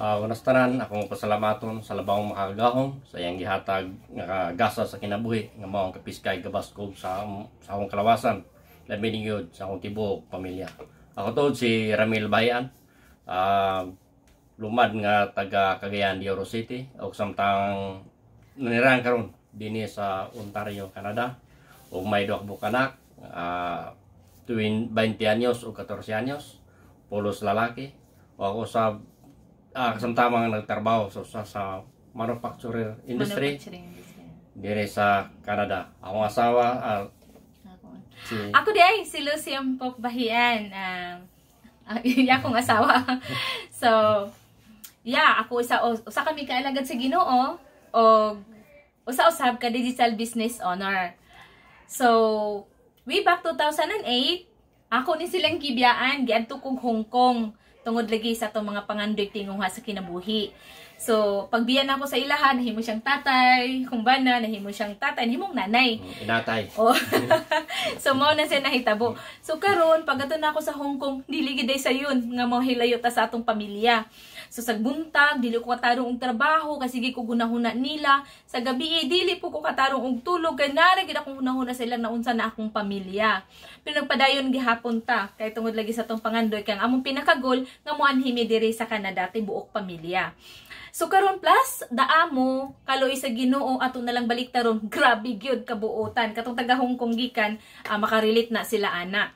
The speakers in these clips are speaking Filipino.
Uh, ah, unas tanan, akong pasalamaton sa labawang makagahom sa iyang gihatag nga gasa sa kinabuhi nga mao ang kapiskay gabaskob sa sa akong kalawasan labi ninyo sa akong tibuok pamilya. Ako to si Ramil Bayan, uh, lumad nga taga Cagayan de Oro City o samtang nanirang karon dinhi sa Ontario, Canada. Ug may duha kanak uh, tuwing 20 anyos o 14 anyos, pulos lalaki. O ako sa ah, kasamtamang nagtrabaho so, sa, sa manufacturing industry manufacturing industry dire sa Canada. Ang asawa ah, si Ako di ay si Lucy Ampok Bahian. Um, uh, ah, yun akong asawa. so yeah, ako isa usa kami kaalagad sa Ginoo og usa usab ka digital business owner. So way back 2008 ako ni silang kibiyaan giadto kog Hong Kong tungod lagi sa itong mga pangandoy tingong ha sa kinabuhi. So, pagbiyan ako sa ilahan, nahimo siyang tatay, Kung na, nahimo siyang tatay, nahimong nanay. Oh, Inatay. Oh. so, mao na siya nahitabo. So, karon pag ato na ako sa Hong Kong, dili gid sa yun, nga mao hilayo ta sa atong pamilya. So, sa buntag, dili ko katarong og trabaho, kasi gi ko gunahuna nila. Sa gabi, eh, dili po ko katarong og tulog, kay nara gid akong hunahuna sa ilang naunsa na akong pamilya. Pinagpadayon gihapon ta, kay tungod lagi sa tong pangandoy, kay ang among pinakagol, nga mo anhimi diri sa Canada, buok pamilya. So karon plus da amo kaloy sa Ginoo ato na lang baliktaron grabe gyud kabuotan katong taga Hong Kong gikan uh, makarelate na sila ana.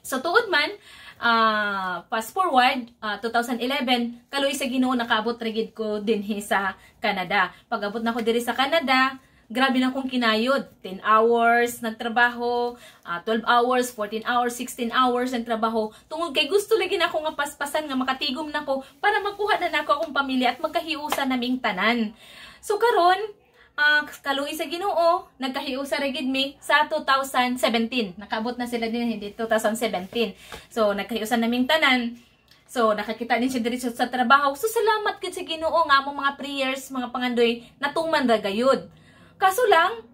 So tuod man uh, fast forward uh, ah, 2011 kaloy sa Ginoo nakaabot rigid ko dinhi sa Canada. Pagabot na ko diri sa Canada grabe na kong kinayod. 10 hours nagtrabaho, uh, ah, 12 hours, 14 hours, 16 hours nagtrabaho. Tungod kay gusto lagi na ako nga paspasan nga makatigom na ko para makuha na nako na akong pamilya at magkahiusa naming tanan. So karon, uh, ah, kaluwi sa Ginoo, nagkahiusa rigid gid mi sa 2017. Nakabot na sila din hindi 2017. So nagkahiusa naming tanan. So, nakakita din siya diretso sa trabaho. So, salamat kid sa Ginoo nga among mga prayers, mga pangandoy, natuman ra gayud. Kaso lang,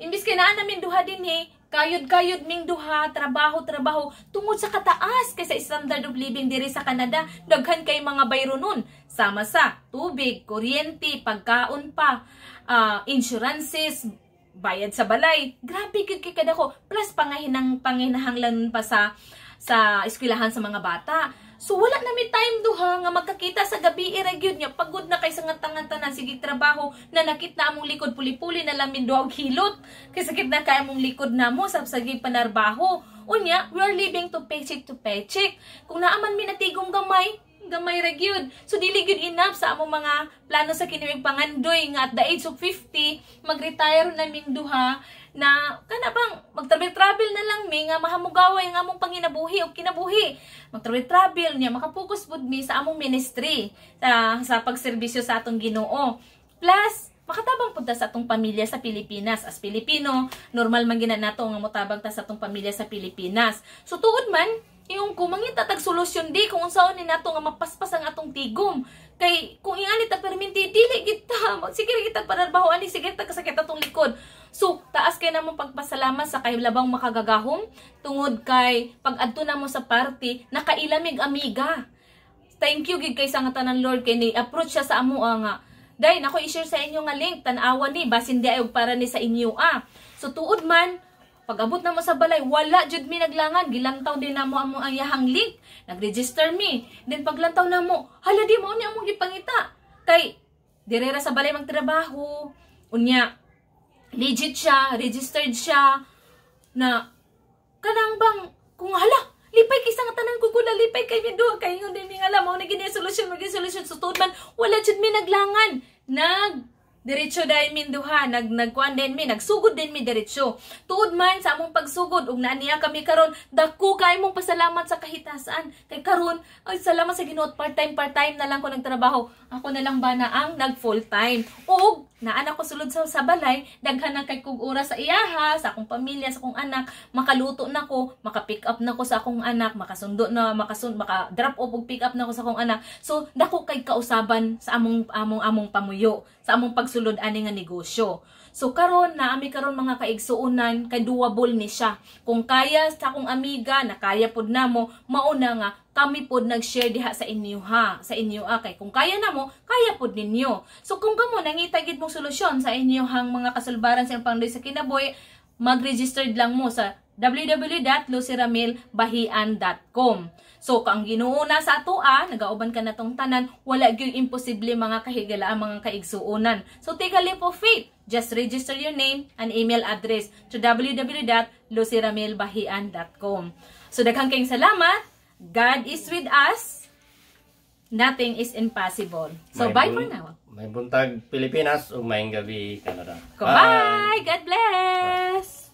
imbis kinaan namin duha din eh, kayod-kayod ming duha, trabaho-trabaho, tungod sa kataas kaysa standard of living diri sa Canada, daghan kay mga bayro nun. Sama sa tubig, kuryente, pagkaon pa, uh, insurances, bayad sa balay. Grabe gid kay kadako. Plus pangahinang panginahanglan pa sa sa eskwelahan sa mga bata. So wala na may time duha nga magkakita sa gabi iragyod niya pagod na kay sa ngata na sige trabaho na nakit na among likod puli-puli na lamin duha og hilot kay sakit na kay among likod na mo, sa sige panarbaho unya we are living to paycheck to paycheck kung naaman mi natigong gamay gamay ra gyud. So dili gyud enough sa among mga plano sa kining pangandoy nga at the age of 50 mag-retire na ming duha na kana bang magtravel-travel na lang mi nga mahamugaway nga among panginabuhi o kinabuhi. Magtravel-travel niya makapokus pud mi sa among ministry sa sa pagserbisyo sa atong Ginoo. Plus makatabang punta sa atong pamilya sa Pilipinas. As Pilipino, normal man gina nato nga motabang ta sa atong pamilya sa Pilipinas. So tuod man iyon ko, mangita tag solusyon di kung unsaon ni nato nga mapaspas ang atong tigom. Kay kung inani ta perminti dili kita sige kita panarbaho ani sige ta kasakit atong likod. So taas kay namo pagpasalamat sa kay labang makagagahom tungod kay pag-adto mo sa party nakailamig amiga. Thank you gid kay sa nga tanan Lord kay ni approach siya sa amo ah, nga Day, nako i-share sa inyo nga link tanawa ni basin di ayog para ni sa inyo ah. So tuod man pag abot na mo sa balay, wala jud mi naglangan. Gilantaw din na mo ang yahang link. Nag-register mi. Then paglantaw na mo, hala di mo niya among ipangita. Kay direra sa balay magtrabaho. Unya legit siya, registered siya na kanang bang kung hala lipay kisa isang tanan ko lipay kay mi duha kay ngon mi nga lamang na gini solusyon maging solusyon so man wala jud mi naglangan nag Diretso dahil minduha, nag nagkuan din mi, nagsugod din mi diretso. Tuod man sa among pagsugod ug naa kami karon, dako kay mong pasalamat sa kahitasan. Kay karon, ay salamat sa Ginoo part-time part-time na lang ko nagtrabaho. Ako na lang ba na ang nag full time? Ug na anak ko sulod sa, sa balay, daghan na kay kog oras sa iyaha, sa akong pamilya, sa akong anak, makaluto na ko, maka-pick up na ko sa akong anak, makasundo na, makasun, maka-drop off ug pick up na ko sa akong anak. So dako kay kausaban sa among among among pamuyo, sa among pagsulod ani nga negosyo. So karon na ami karon mga kaigsuonan kay doable ni siya. Kung kaya sa akong amiga na kaya pud namo, mao na nga kami pod nag-share diha sa inyo ha, sa inyo ha. Ah, kay kung kaya na mo, kaya pod ninyo. So kung kamo nangita gid mong solusyon sa inyo hang mga kasulbaran sa pangdoy sa kinaboy, mag-registered lang mo sa www.luciramilbahian.com So, kung ginuuna sa atoa, ah, nagauban ka na tong tanan, wala gyud imposible mga kahigala ang mga kaigsuunan. So, take a leap of faith. Just register your name and email address to www.luciramilbahian.com So, daghang kayong salamat. God is with us. Nothing is impossible. So, bye for now. May buntag Pilipinas o may gabi Canada. Bye! God bless!